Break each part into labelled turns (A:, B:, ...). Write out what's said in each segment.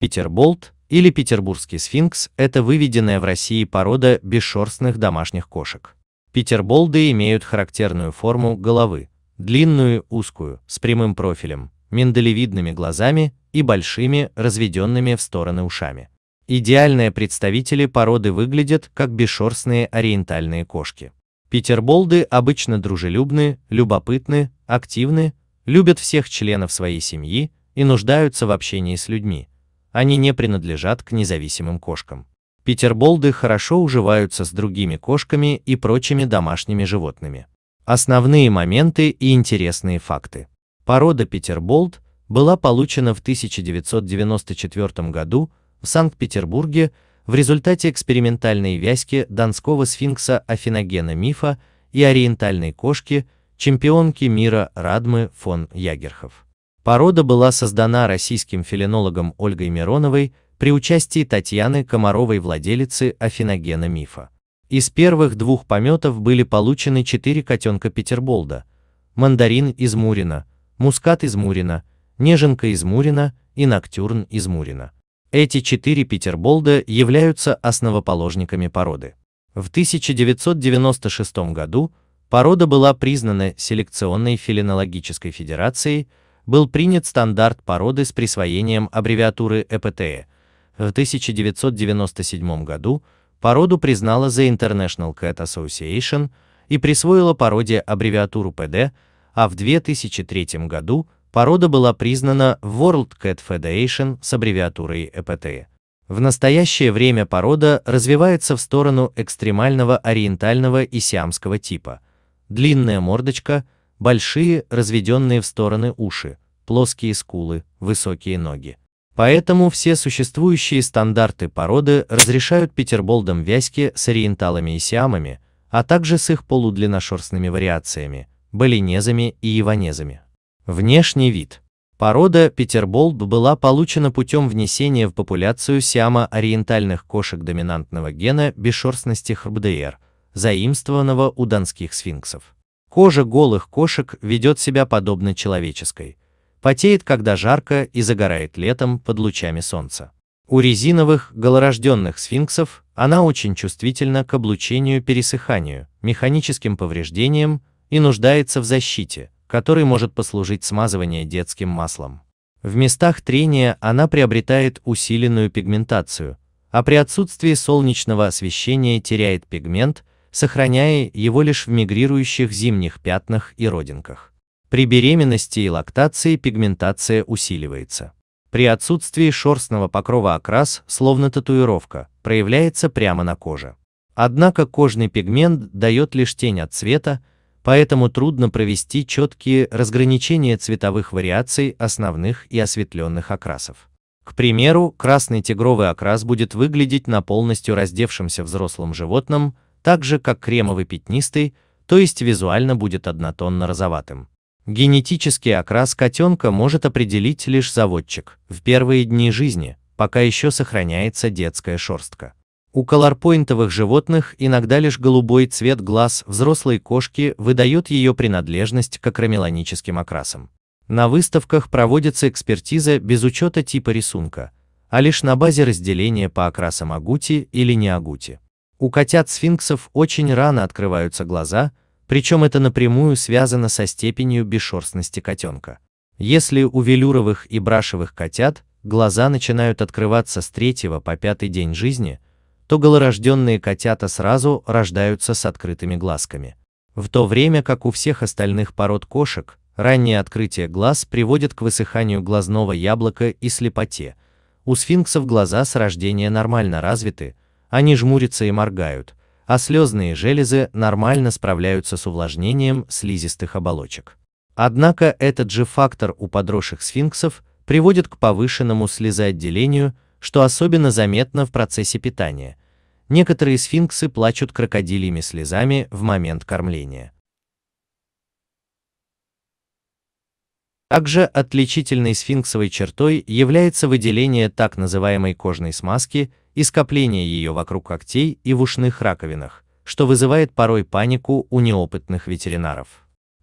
A: Петерболт или петербургский сфинкс – это выведенная в России порода бесшерстных домашних кошек. Петерболды имеют характерную форму головы, длинную, узкую, с прямым профилем, миндалевидными глазами и большими, разведенными в стороны ушами. Идеальные представители породы выглядят как бесшерстные ориентальные кошки. Петерболды обычно дружелюбны, любопытны, активны, любят всех членов своей семьи и нуждаются в общении с людьми, они не принадлежат к независимым кошкам. Питерболды хорошо уживаются с другими кошками и прочими домашними животными. Основные моменты и интересные факты. Порода Питерболд была получена в 1994 году в Санкт-Петербурге в результате экспериментальной вязки донского сфинкса афиногена мифа и ориентальной кошки, чемпионки мира Радмы фон Ягерхов. Порода была создана российским филинологом Ольгой Мироновой при участии Татьяны Комаровой, владелицы Афиногена мифа. Из первых двух пометов были получены четыре котенка Петерболда, мандарин из Мурина, мускат из Мурина, неженка из Мурина и ноктюрн из Мурина. Эти четыре Петерболда являются основоположниками породы. В 1996 году порода была признана Селекционной филинологической федерацией, был принят стандарт породы с присвоением аббревиатуры ЭПТЭ. В 1997 году породу признала The International Cat Association и присвоила породе аббревиатуру ПД, а в 2003 году порода была признана World Cat Federation с аббревиатурой ЭПТЭ. В настоящее время порода развивается в сторону экстремального ориентального и сиамского типа. Длинная мордочка – большие, разведенные в стороны уши, плоские скулы, высокие ноги. Поэтому все существующие стандарты породы разрешают петерболдам вязки с ориенталами и сиамами, а также с их полудлинношерстными вариациями, балинезами и яванезами. Внешний вид. Порода петерболд была получена путем внесения в популяцию сиама ориентальных кошек доминантного гена бесшерстности ХБДР, заимствованного у донских сфинксов. Кожа голых кошек ведет себя подобно человеческой. Потеет, когда жарко, и загорает летом под лучами солнца. У резиновых, голорожденных сфинксов она очень чувствительна к облучению пересыханию, механическим повреждениям и нуждается в защите, которой может послужить смазывание детским маслом. В местах трения она приобретает усиленную пигментацию, а при отсутствии солнечного освещения теряет пигмент сохраняя его лишь в мигрирующих зимних пятнах и родинках. При беременности и лактации пигментация усиливается. При отсутствии шерстного покрова окрас, словно татуировка, проявляется прямо на коже. Однако кожный пигмент дает лишь тень от цвета, поэтому трудно провести четкие разграничения цветовых вариаций основных и осветленных окрасов. К примеру, красный тигровый окрас будет выглядеть на полностью раздевшемся взрослом животном, так же как кремовый пятнистый, то есть визуально будет однотонно-розоватым. Генетический окрас котенка может определить лишь заводчик в первые дни жизни, пока еще сохраняется детская шерстка. У колорпойнтовых животных иногда лишь голубой цвет глаз взрослой кошки выдает ее принадлежность к акромеланическим окрасам. На выставках проводится экспертиза без учета типа рисунка, а лишь на базе разделения по окрасам агути или неагути. У котят-сфинксов очень рано открываются глаза, причем это напрямую связано со степенью бесшерстности котенка. Если у велюровых и брашевых котят глаза начинают открываться с третьего по пятый день жизни, то голорожденные котята сразу рождаются с открытыми глазками. В то время как у всех остальных пород кошек, раннее открытие глаз приводит к высыханию глазного яблока и слепоте, у сфинксов глаза с рождения нормально развиты, они жмурятся и моргают, а слезные железы нормально справляются с увлажнением слизистых оболочек. Однако этот же фактор у подросших сфинксов приводит к повышенному слезоотделению, что особенно заметно в процессе питания. Некоторые сфинксы плачут крокодильями слезами в момент кормления. Также отличительной сфинксовой чертой является выделение так называемой кожной смазки и скопление ее вокруг когтей и в ушных раковинах, что вызывает порой панику у неопытных ветеринаров.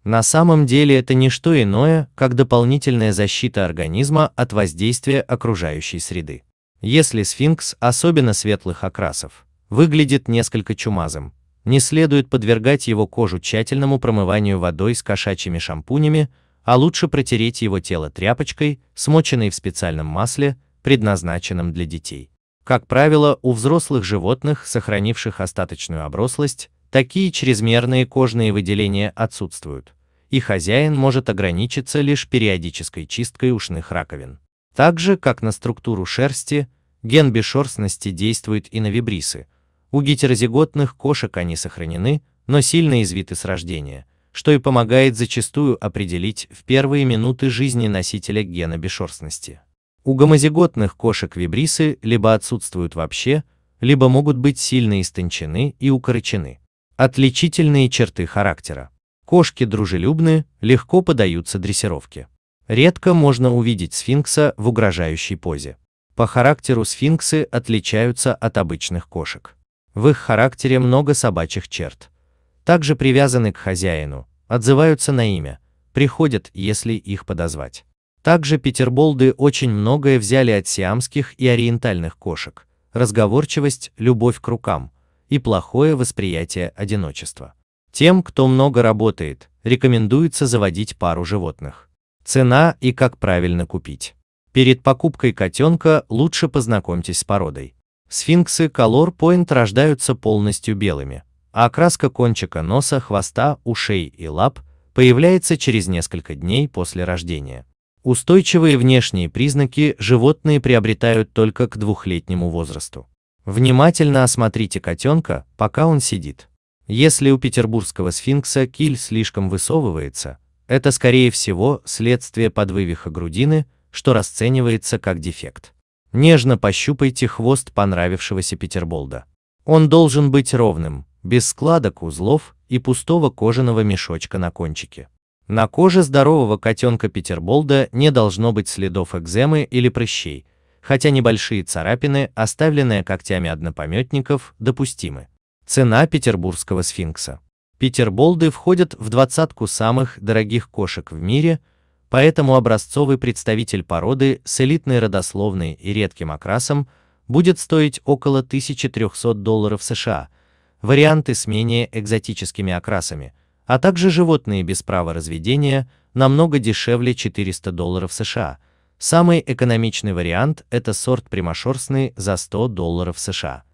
A: На самом деле это не что иное, как дополнительная защита организма от воздействия окружающей среды. Если сфинкс, особенно светлых окрасов, выглядит несколько чумазым, не следует подвергать его кожу тщательному промыванию водой с кошачьими шампунями, а лучше протереть его тело тряпочкой, смоченной в специальном масле, предназначенном для детей. Как правило, у взрослых животных, сохранивших остаточную оброслость, такие чрезмерные кожные выделения отсутствуют, и хозяин может ограничиться лишь периодической чисткой ушных раковин. Так же, как на структуру шерсти, ген бесшерстности действует и на вибрисы. У гетерозиготных кошек они сохранены, но сильно извиты с рождения, что и помогает зачастую определить в первые минуты жизни носителя гена бесшерстности. У гомозиготных кошек вибрисы либо отсутствуют вообще, либо могут быть сильно истончены и укорочены. Отличительные черты характера. Кошки дружелюбны, легко поддаются дрессировке. Редко можно увидеть сфинкса в угрожающей позе. По характеру сфинксы отличаются от обычных кошек. В их характере много собачьих черт. Также привязаны к хозяину, отзываются на имя, приходят, если их подозвать. Также петерболды очень многое взяли от сиамских и ориентальных кошек: разговорчивость, любовь к рукам и плохое восприятие одиночества. Тем, кто много работает, рекомендуется заводить пару животных. Цена и как правильно купить. Перед покупкой котенка лучше познакомьтесь с породой. Сфинксы Color Point рождаются полностью белыми, а окраска кончика носа, хвоста, ушей и лап появляется через несколько дней после рождения. Устойчивые внешние признаки животные приобретают только к двухлетнему возрасту. Внимательно осмотрите котенка, пока он сидит. Если у петербургского сфинкса киль слишком высовывается, это скорее всего следствие подвывиха грудины, что расценивается как дефект. Нежно пощупайте хвост понравившегося петерболда. Он должен быть ровным, без складок, узлов и пустого кожаного мешочка на кончике. На коже здорового котенка Петерболда не должно быть следов экземы или прыщей, хотя небольшие царапины, оставленные когтями однопометников, допустимы. Цена петербургского сфинкса. Петерболды входят в двадцатку самых дорогих кошек в мире, поэтому образцовый представитель породы с элитной родословной и редким окрасом будет стоить около 1300 долларов США. Варианты с менее экзотическими окрасами – а также животные без права разведения намного дешевле 400 долларов США. Самый экономичный вариант – это сорт прямошерстный за 100 долларов США.